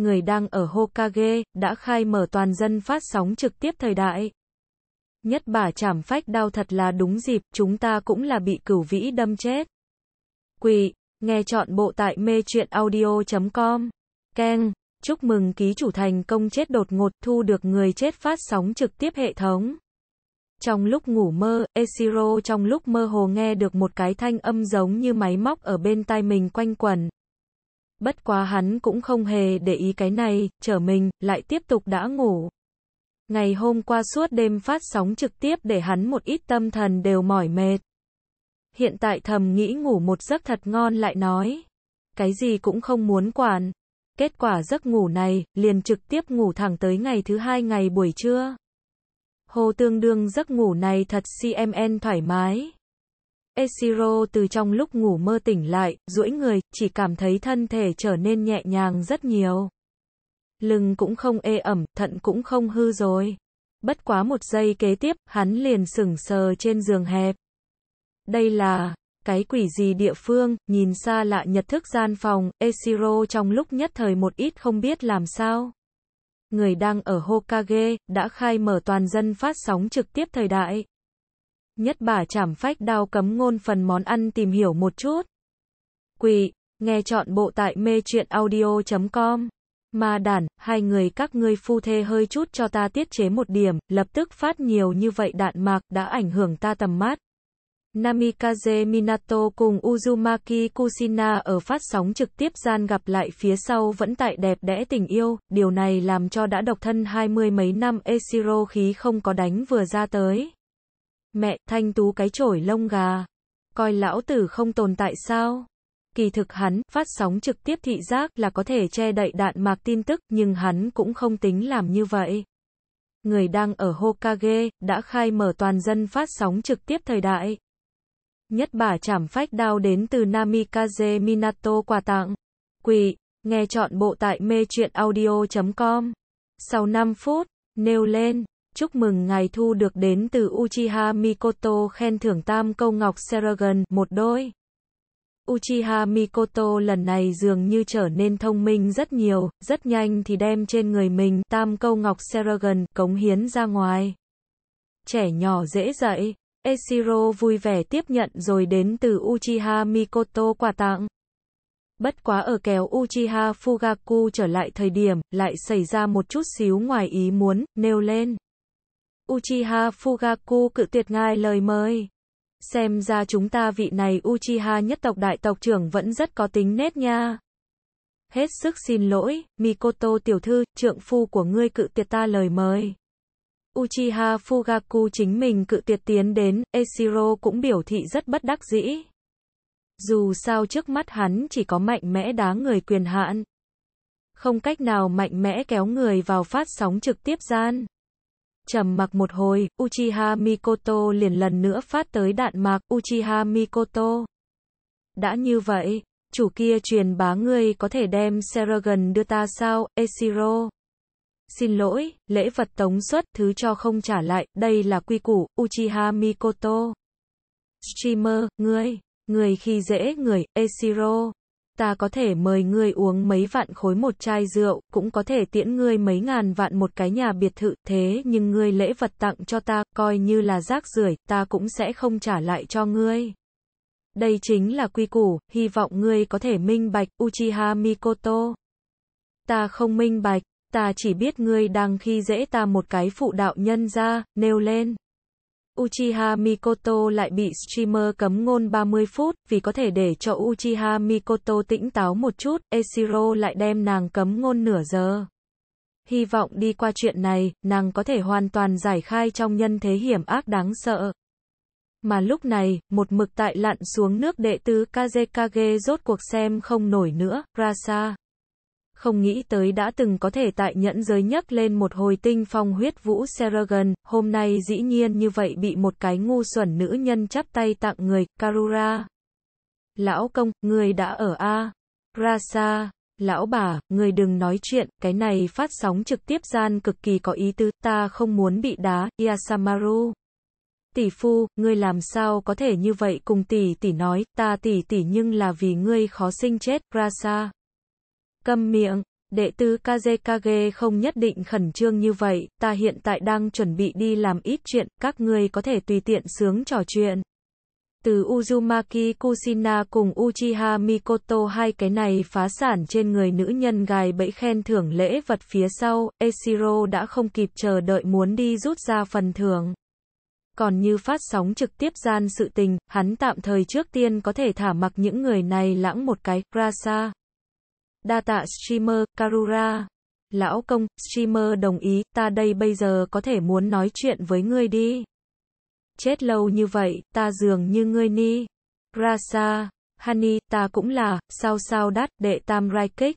người đang ở Hokage, đã khai mở toàn dân phát sóng trực tiếp thời đại. Nhất bà chảm phách đau thật là đúng dịp, chúng ta cũng là bị cửu vĩ đâm chết. Quỳ, nghe chọn bộ tại mê chuyện audio.com. Keng, chúc mừng ký chủ thành công chết đột ngột thu được người chết phát sóng trực tiếp hệ thống. Trong lúc ngủ mơ, Esiro trong lúc mơ hồ nghe được một cái thanh âm giống như máy móc ở bên tai mình quanh quẩn bất quá hắn cũng không hề để ý cái này, trở mình, lại tiếp tục đã ngủ. Ngày hôm qua suốt đêm phát sóng trực tiếp để hắn một ít tâm thần đều mỏi mệt. Hiện tại thầm nghĩ ngủ một giấc thật ngon lại nói. Cái gì cũng không muốn quản. Kết quả giấc ngủ này, liền trực tiếp ngủ thẳng tới ngày thứ hai ngày buổi trưa. Hồ tương đương giấc ngủ này thật CMN thoải mái. Esiro từ trong lúc ngủ mơ tỉnh lại, duỗi người, chỉ cảm thấy thân thể trở nên nhẹ nhàng rất nhiều. Lưng cũng không ê ẩm, thận cũng không hư rồi. Bất quá một giây kế tiếp, hắn liền sững sờ trên giường hẹp. Đây là, cái quỷ gì địa phương, nhìn xa lạ nhật thức gian phòng, Esiro trong lúc nhất thời một ít không biết làm sao. Người đang ở Hokage, đã khai mở toàn dân phát sóng trực tiếp thời đại nhất bà chảm phách đao cấm ngôn phần món ăn tìm hiểu một chút. Quỳ, nghe chọn bộ tại mê chuyện audio.com. Mà đàn, hai người các ngươi phu thê hơi chút cho ta tiết chế một điểm, lập tức phát nhiều như vậy đạn mạc đã ảnh hưởng ta tầm mắt Namikaze Minato cùng Uzumaki Kusina ở phát sóng trực tiếp gian gặp lại phía sau vẫn tại đẹp đẽ tình yêu, điều này làm cho đã độc thân hai mươi mấy năm Eshiro khí không có đánh vừa ra tới. Mẹ, thanh tú cái chổi lông gà. Coi lão tử không tồn tại sao? Kỳ thực hắn, phát sóng trực tiếp thị giác là có thể che đậy đạn mạc tin tức, nhưng hắn cũng không tính làm như vậy. Người đang ở Hokage, đã khai mở toàn dân phát sóng trực tiếp thời đại. Nhất bà chảm phách đao đến từ Namikaze Minato quà tặng. Quỳ, nghe chọn bộ tại mê audio.com. Sau 5 phút, nêu lên. Chúc mừng ngài thu được đến từ Uchiha Mikoto khen thưởng tam câu ngọc Seragon một đôi. Uchiha Mikoto lần này dường như trở nên thông minh rất nhiều, rất nhanh thì đem trên người mình tam câu ngọc Seragon cống hiến ra ngoài. Trẻ nhỏ dễ dậy, Eshiro vui vẻ tiếp nhận rồi đến từ Uchiha Mikoto quà tặng. Bất quá ở kéo Uchiha Fugaku trở lại thời điểm, lại xảy ra một chút xíu ngoài ý muốn, nêu lên. Uchiha Fugaku cự tuyệt ngài lời mời. Xem ra chúng ta vị này Uchiha nhất tộc đại tộc trưởng vẫn rất có tính nết nha. Hết sức xin lỗi, Mikoto tiểu thư, trượng phu của ngươi cự tuyệt ta lời mời. Uchiha Fugaku chính mình cự tuyệt tiến đến, Eshiro cũng biểu thị rất bất đắc dĩ. Dù sao trước mắt hắn chỉ có mạnh mẽ đá người quyền hạn. Không cách nào mạnh mẽ kéo người vào phát sóng trực tiếp gian. Trầm mặc một hồi, Uchiha Mikoto liền lần nữa phát tới đạn mạc Uchiha Mikoto. Đã như vậy, chủ kia truyền bá ngươi có thể đem Seragon đưa ta sao, Eshiro? Xin lỗi, lễ vật tống xuất, thứ cho không trả lại, đây là quy củ, Uchiha Mikoto. Streamer, ngươi, người khi dễ người, Eshiro ta có thể mời ngươi uống mấy vạn khối một chai rượu, cũng có thể tiễn ngươi mấy ngàn vạn một cái nhà biệt thự, thế nhưng ngươi lễ vật tặng cho ta, coi như là rác rưởi, ta cũng sẽ không trả lại cho ngươi. Đây chính là quy củ, hy vọng ngươi có thể minh bạch, Uchiha Mikoto. Ta không minh bạch, ta chỉ biết ngươi đang khi dễ ta một cái phụ đạo nhân ra, nêu lên. Uchiha Mikoto lại bị streamer cấm ngôn 30 phút, vì có thể để cho Uchiha Mikoto tĩnh táo một chút, Eshiro lại đem nàng cấm ngôn nửa giờ. Hy vọng đi qua chuyện này, nàng có thể hoàn toàn giải khai trong nhân thế hiểm ác đáng sợ. Mà lúc này, một mực tại lặn xuống nước đệ tứ Kazekage rốt cuộc xem không nổi nữa, Rasa không nghĩ tới đã từng có thể tại nhẫn giới nhấc lên một hồi tinh phong huyết vũ Seragan, hôm nay dĩ nhiên như vậy bị một cái ngu xuẩn nữ nhân chắp tay tặng người, Karura. Lão công, người đã ở A. Rasa, lão bà, người đừng nói chuyện, cái này phát sóng trực tiếp gian cực kỳ có ý tứ, ta không muốn bị đá, Yasamaru. Tỷ phu, ngươi làm sao có thể như vậy cùng tỷ tỷ nói, ta tỷ tỷ nhưng là vì ngươi khó sinh chết, Rasa. Câm miệng, đệ tứ Kazekage không nhất định khẩn trương như vậy, ta hiện tại đang chuẩn bị đi làm ít chuyện, các ngươi có thể tùy tiện sướng trò chuyện. Từ Uzumaki Kusina cùng Uchiha Mikoto hai cái này phá sản trên người nữ nhân gài bẫy khen thưởng lễ vật phía sau, Eshiro đã không kịp chờ đợi muốn đi rút ra phần thưởng. Còn như phát sóng trực tiếp gian sự tình, hắn tạm thời trước tiên có thể thả mặc những người này lãng một cái, Rasa. Đa tạ streamer, Karura. Lão công, streamer đồng ý, ta đây bây giờ có thể muốn nói chuyện với ngươi đi. Chết lâu như vậy, ta dường như ngươi ni. Rasa, Honey, ta cũng là, sao sao đắt, đệ tam Rai kích.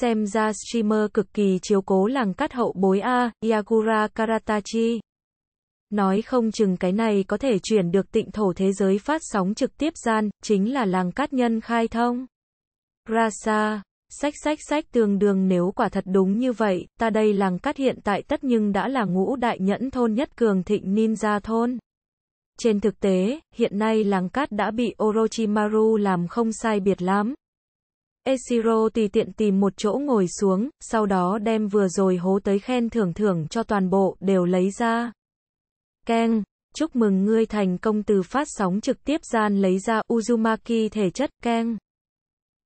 Xem ra streamer cực kỳ chiếu cố làng cắt hậu bối A, Yagura Karatachi. Nói không chừng cái này có thể chuyển được tịnh thổ thế giới phát sóng trực tiếp gian, chính là làng cát nhân khai thông. Rasa, sách sách sách tương đương nếu quả thật đúng như vậy, ta đây làng cắt hiện tại tất nhưng đã là ngũ đại nhẫn thôn nhất cường thịnh ninja thôn. Trên thực tế, hiện nay làng cát đã bị Orochimaru làm không sai biệt lắm. Eshiro tùy tiện tìm một chỗ ngồi xuống, sau đó đem vừa rồi hố tới khen thưởng thưởng cho toàn bộ, đều lấy ra. Keng, chúc mừng ngươi thành công từ phát sóng trực tiếp gian lấy ra Uzumaki thể chất Keng.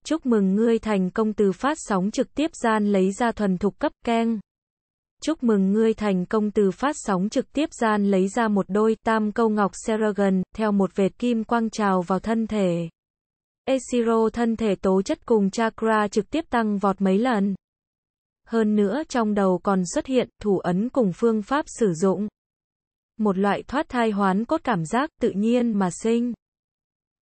Chúc mừng ngươi thành công từ phát sóng trực tiếp gian lấy ra thuần thục cấp keng. Chúc mừng ngươi thành công từ phát sóng trực tiếp gian lấy ra một đôi tam câu ngọc Seragon, theo một vệt kim quang trào vào thân thể. Esiro thân thể tố chất cùng chakra trực tiếp tăng vọt mấy lần. Hơn nữa trong đầu còn xuất hiện thủ ấn cùng phương pháp sử dụng. Một loại thoát thai hoán cốt cảm giác tự nhiên mà sinh.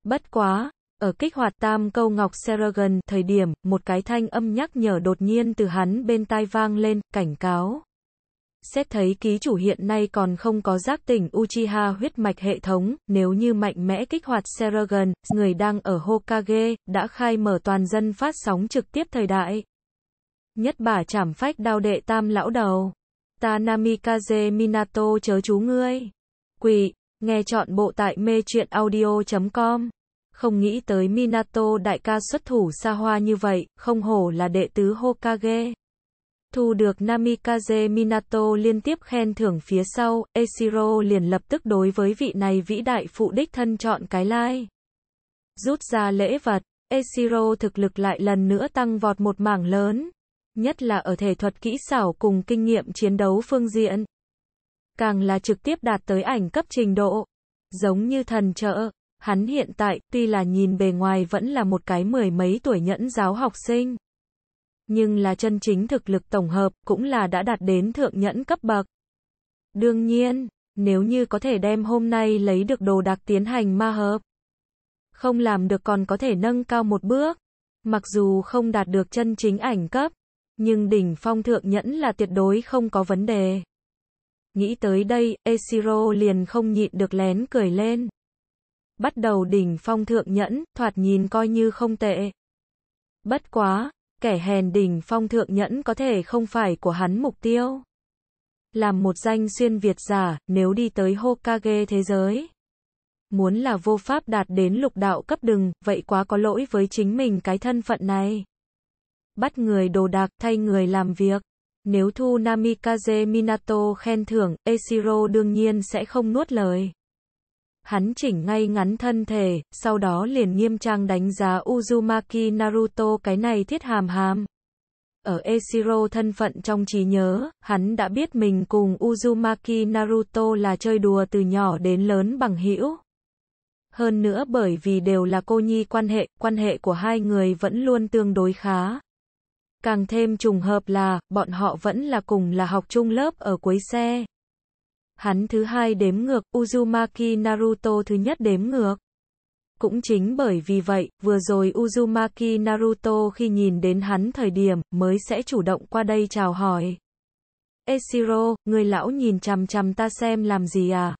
Bất quá, ở kích hoạt tam câu ngọc Seragon, thời điểm, một cái thanh âm nhắc nhở đột nhiên từ hắn bên tai vang lên, cảnh cáo. Xét thấy ký chủ hiện nay còn không có giác tỉnh Uchiha huyết mạch hệ thống, nếu như mạnh mẽ kích hoạt Seragon, người đang ở Hokage, đã khai mở toàn dân phát sóng trực tiếp thời đại. Nhất bà chảm phách đao đệ tam lão đầu. Tanamikaze Minato chớ chú ngươi. Quỷ, nghe chọn bộ tại mê truyện audio.com không nghĩ tới Minato đại ca xuất thủ xa hoa như vậy, không hổ là đệ tứ Hokage. Thu được Namikaze Minato liên tiếp khen thưởng phía sau, Eshiro liền lập tức đối với vị này vĩ đại phụ đích thân chọn cái lai. Like. Rút ra lễ vật, Eshiro thực lực lại lần nữa tăng vọt một mảng lớn, nhất là ở thể thuật kỹ xảo cùng kinh nghiệm chiến đấu phương diện. Càng là trực tiếp đạt tới ảnh cấp trình độ, giống như thần trợ, Hắn hiện tại, tuy là nhìn bề ngoài vẫn là một cái mười mấy tuổi nhẫn giáo học sinh. Nhưng là chân chính thực lực tổng hợp, cũng là đã đạt đến thượng nhẫn cấp bậc. Đương nhiên, nếu như có thể đem hôm nay lấy được đồ đặc tiến hành ma hợp, không làm được còn có thể nâng cao một bước. Mặc dù không đạt được chân chính ảnh cấp, nhưng đỉnh phong thượng nhẫn là tuyệt đối không có vấn đề. Nghĩ tới đây, Esiro liền không nhịn được lén cười lên bắt đầu đỉnh phong thượng nhẫn, thoạt nhìn coi như không tệ. Bất quá, kẻ hèn đỉnh phong thượng nhẫn có thể không phải của hắn mục tiêu. Làm một danh xuyên Việt giả, nếu đi tới Hokage thế giới. Muốn là vô pháp đạt đến lục đạo cấp đừng, vậy quá có lỗi với chính mình cái thân phận này. Bắt người đồ đạc, thay người làm việc. Nếu thu Namikaze Minato khen thưởng, Eshiro đương nhiên sẽ không nuốt lời hắn chỉnh ngay ngắn thân thể, sau đó liền nghiêm trang đánh giá Uzumaki Naruto cái này thiết hàm hàm. Ở Eshiro thân phận trong trí nhớ, hắn đã biết mình cùng Uzumaki Naruto là chơi đùa từ nhỏ đến lớn bằng hữu. Hơn nữa bởi vì đều là cô nhi quan hệ, quan hệ của hai người vẫn luôn tương đối khá. Càng thêm trùng hợp là, bọn họ vẫn là cùng là học chung lớp ở cuối xe. Hắn thứ hai đếm ngược, Uzumaki Naruto thứ nhất đếm ngược. Cũng chính bởi vì vậy, vừa rồi Uzumaki Naruto khi nhìn đến hắn thời điểm, mới sẽ chủ động qua đây chào hỏi. Eshiro, người lão nhìn chằm chằm ta xem làm gì à?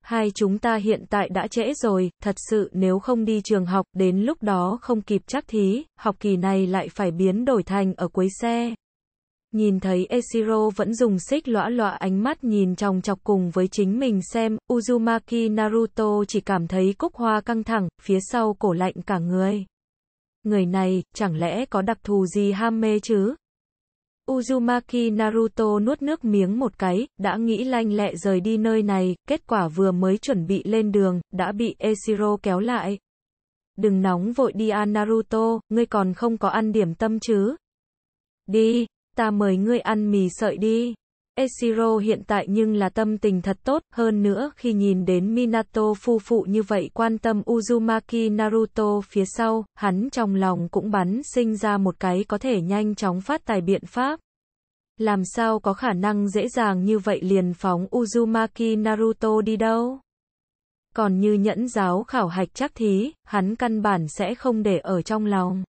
Hai chúng ta hiện tại đã trễ rồi, thật sự nếu không đi trường học, đến lúc đó không kịp chắc thí, học kỳ này lại phải biến đổi thành ở cuối xe. Nhìn thấy Eshiro vẫn dùng xích lõa lõa ánh mắt nhìn chòng chọc cùng với chính mình xem, Uzumaki Naruto chỉ cảm thấy cúc hoa căng thẳng, phía sau cổ lạnh cả người. Người này, chẳng lẽ có đặc thù gì ham mê chứ? Uzumaki Naruto nuốt nước miếng một cái, đã nghĩ lanh lẹ rời đi nơi này, kết quả vừa mới chuẩn bị lên đường, đã bị Eshiro kéo lại. Đừng nóng vội đi ăn Naruto, ngươi còn không có ăn điểm tâm chứ. Đi, ta mời ngươi ăn mì sợi đi. Eshiro hiện tại nhưng là tâm tình thật tốt, hơn nữa khi nhìn đến Minato phu phụ như vậy quan tâm Uzumaki Naruto phía sau, hắn trong lòng cũng bắn sinh ra một cái có thể nhanh chóng phát tài biện pháp. Làm sao có khả năng dễ dàng như vậy liền phóng Uzumaki Naruto đi đâu? Còn như nhẫn giáo khảo hạch chắc thí, hắn căn bản sẽ không để ở trong lòng.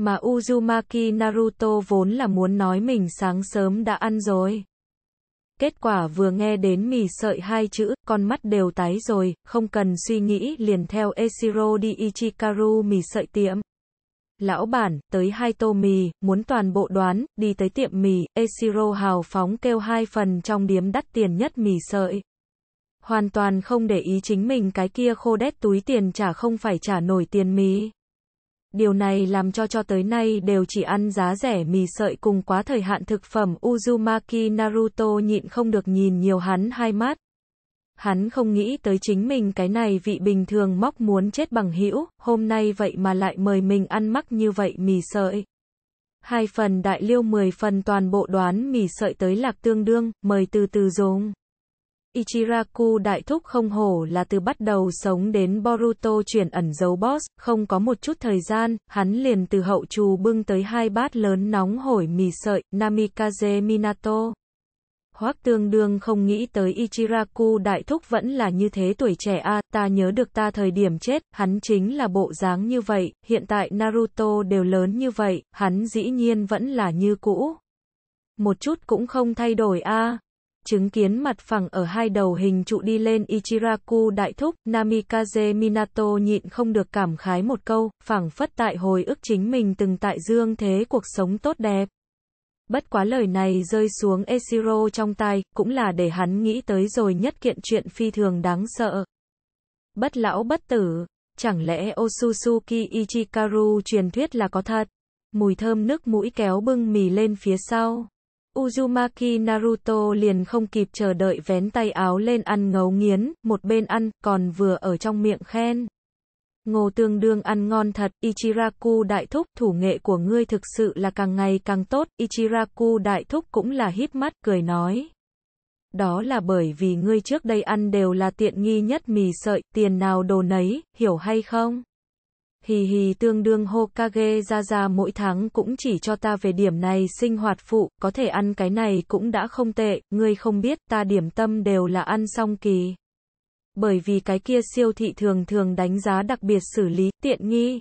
Mà Uzumaki Naruto vốn là muốn nói mình sáng sớm đã ăn rồi. Kết quả vừa nghe đến mì sợi hai chữ, con mắt đều tái rồi, không cần suy nghĩ liền theo Eshiro đi Ichikaru mì sợi tiệm. Lão bản, tới hai tô mì, muốn toàn bộ đoán, đi tới tiệm mì, Eshiro hào phóng kêu hai phần trong điếm đắt tiền nhất mì sợi. Hoàn toàn không để ý chính mình cái kia khô đét túi tiền trả không phải trả nổi tiền mì. Điều này làm cho cho tới nay đều chỉ ăn giá rẻ mì sợi cùng quá thời hạn thực phẩm Uzumaki Naruto nhịn không được nhìn nhiều hắn hai mắt. Hắn không nghĩ tới chính mình cái này vị bình thường móc muốn chết bằng hữu, hôm nay vậy mà lại mời mình ăn mắc như vậy mì sợi. Hai phần đại liêu mười phần toàn bộ đoán mì sợi tới lạc tương đương, mời từ từ dùng. Ichiraku đại thúc không hổ là từ bắt đầu sống đến Boruto chuyển ẩn dấu boss, không có một chút thời gian, hắn liền từ hậu trù bưng tới hai bát lớn nóng hổi mì sợi, Namikaze Minato. Hoắc tương đương không nghĩ tới Ichiraku đại thúc vẫn là như thế tuổi trẻ a, ta nhớ được ta thời điểm chết, hắn chính là bộ dáng như vậy, hiện tại Naruto đều lớn như vậy, hắn dĩ nhiên vẫn là như cũ. Một chút cũng không thay đổi a chứng kiến mặt phẳng ở hai đầu hình trụ đi lên Ichiraku đại thúc, Namikaze Minato nhịn không được cảm khái một câu, phẳng phất tại hồi ức chính mình từng tại dương thế cuộc sống tốt đẹp. Bất quá lời này rơi xuống Eshiro trong tai, cũng là để hắn nghĩ tới rồi nhất kiện chuyện phi thường đáng sợ. Bất lão bất tử, chẳng lẽ Osusuki Ichikaru truyền thuyết là có thật? Mùi thơm nước mũi kéo bưng mì lên phía sau. Uzumaki Naruto liền không kịp chờ đợi vén tay áo lên ăn ngấu nghiến, một bên ăn, còn vừa ở trong miệng khen. Ngô tương đương ăn ngon thật, Ichiraku đại thúc, thủ nghệ của ngươi thực sự là càng ngày càng tốt, Ichiraku đại thúc cũng là hít mắt, cười nói. Đó là bởi vì ngươi trước đây ăn đều là tiện nghi nhất mì sợi, tiền nào đồ nấy, hiểu hay không? hì hì tương đương Hokage ra ra mỗi tháng cũng chỉ cho ta về điểm này sinh hoạt phụ, có thể ăn cái này cũng đã không tệ, ngươi không biết ta điểm tâm đều là ăn xong kỳ. Bởi vì cái kia siêu thị thường thường đánh giá đặc biệt xử lý, tiện nghi.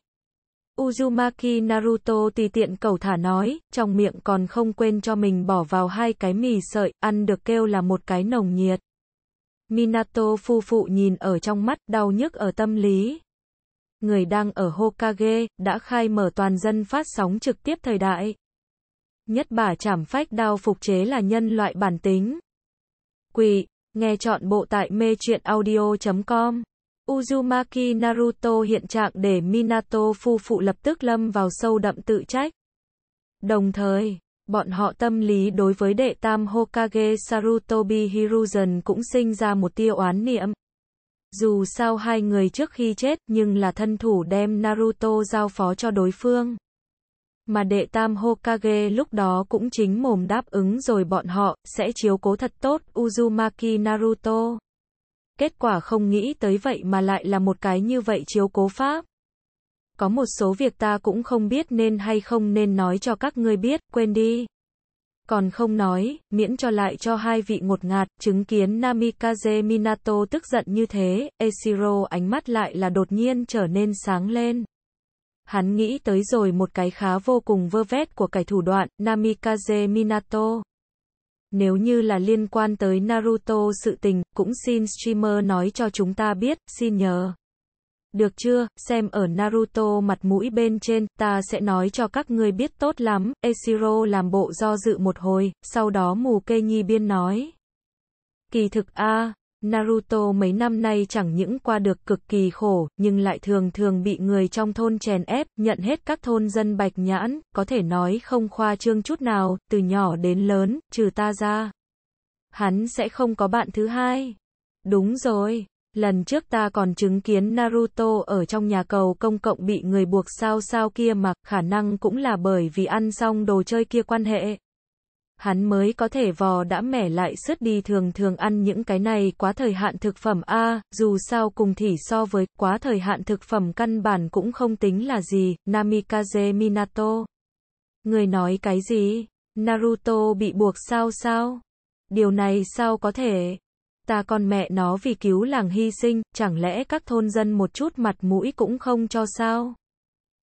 Uzumaki Naruto tùy tiện cầu thả nói, trong miệng còn không quên cho mình bỏ vào hai cái mì sợi, ăn được kêu là một cái nồng nhiệt. Minato phu phụ nhìn ở trong mắt, đau nhức ở tâm lý người đang ở Hokage, đã khai mở toàn dân phát sóng trực tiếp thời đại. Nhất bà chảm phách đao phục chế là nhân loại bản tính. Quỷ, nghe chọn bộ tại mê truyện audio.com. Uzumaki Naruto hiện trạng để Minato phu phụ lập tức lâm vào sâu đậm tự trách. Đồng thời, bọn họ tâm lý đối với đệ tam Hokage Sarutobi Hiruzen cũng sinh ra một tiêu oán niệm. Dù sao hai người trước khi chết nhưng là thân thủ đem Naruto giao phó cho đối phương. Mà đệ tam Hokage lúc đó cũng chính mồm đáp ứng rồi bọn họ sẽ chiếu cố thật tốt Uzumaki Naruto. Kết quả không nghĩ tới vậy mà lại là một cái như vậy chiếu cố pháp. Có một số việc ta cũng không biết nên hay không nên nói cho các ngươi biết, quên đi còn không nói, miễn cho lại cho hai vị ngột ngạt, chứng kiến Namikaze Minato tức giận như thế, Eshiro ánh mắt lại là đột nhiên trở nên sáng lên. Hắn nghĩ tới rồi một cái khá vô cùng vơ vét của cái thủ đoạn, Namikaze Minato. Nếu như là liên quan tới Naruto sự tình, cũng xin streamer nói cho chúng ta biết, xin nhờ được chưa, xem ở Naruto mặt mũi bên trên, ta sẽ nói cho các ngươi biết tốt lắm, eshiro làm bộ do dự một hồi, sau đó mù cây nhi biên nói. Kỳ thực a Naruto mấy năm nay chẳng những qua được cực kỳ khổ, nhưng lại thường thường bị người trong thôn chèn ép, nhận hết các thôn dân bạch nhãn, có thể nói không khoa trương chút nào, từ nhỏ đến lớn, trừ ta ra. Hắn sẽ không có bạn thứ hai. Đúng rồi, lần trước ta còn chứng kiến Naruto ở trong nhà cầu công cộng bị người buộc sao sao kia mặc, khả năng cũng là bởi vì ăn xong đồ chơi kia quan hệ. Hắn mới có thể vò đã mẻ lại sứt đi thường thường ăn những cái này quá thời hạn thực phẩm a dù sao cùng thì so với quá thời hạn thực phẩm căn bản cũng không tính là gì, Namikaze Minato. Người nói cái gì? Naruto bị buộc sao sao? Điều này sao có thể? ta con mẹ nó vì cứu làng hy sinh, chẳng lẽ các thôn dân một chút mặt mũi cũng không cho sao?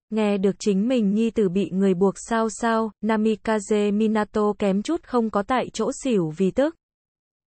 Nghe được chính mình nhi tử bị người buộc sao sao, Namikaze Minato kém chút không có tại chỗ xỉu vì tức.